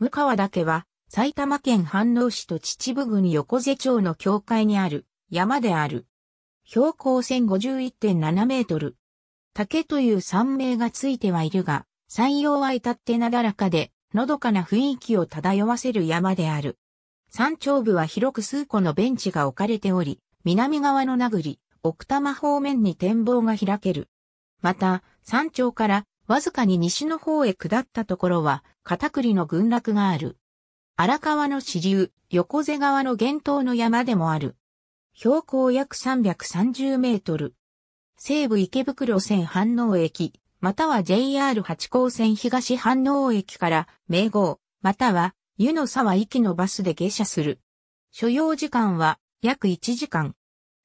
向川岳は、埼玉県飯能市と秩父郡横瀬町の境界にある山である。標高1051.7メートル。竹という山名がついてはいるが、山陽は至ってなだらかで、のどかな雰囲気を漂わせる山である。山頂部は広く数個のベンチが置かれており、南側の名栗、奥多摩方面に展望が開ける。また、山頂からわずかに西の方へ下ったところは、片栗の群落がある。荒川の支流、横瀬川の源頭の山でもある。標高約330メートル。西武池袋線反応駅、または JR 八高線東反応駅から名号、または湯の沢行きのバスで下車する。所要時間は約1時間。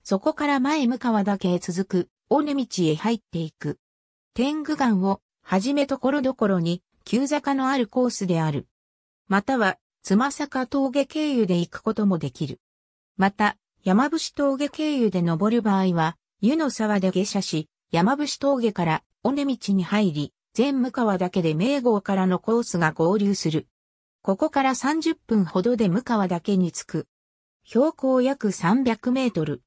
そこから前向川だけへ続く、尾根道へ入っていく。天狗岩をはじめところどころに急坂のあるコースである。または、つま坂峠経由で行くこともできる。また、山伏峠経由で登る場合は、湯の沢で下車し、山伏峠から尾根道に入り、全向川だけで名号からのコースが合流する。ここから30分ほどで向川岳に着く。標高約300メートル。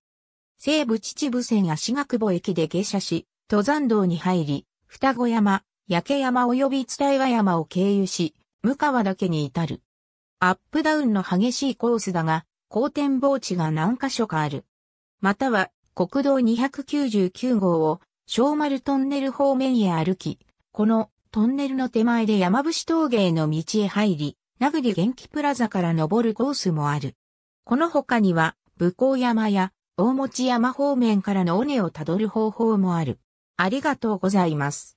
西部秩父線足ヶ久駅で下車し、登山道に入り、双子山、焼け山及び伝え岩山を経由し、向川岳に至る。アップダウンの激しいコースだが、高天望地が何箇所かある。または、国道299号を、小丸トンネル方面へ歩き、このトンネルの手前で山伏峠への道へ入り、名栗元気プラザから登るコースもある。この他には、武甲山や大持山方面からの尾根をたどる方法もある。ありがとうございます。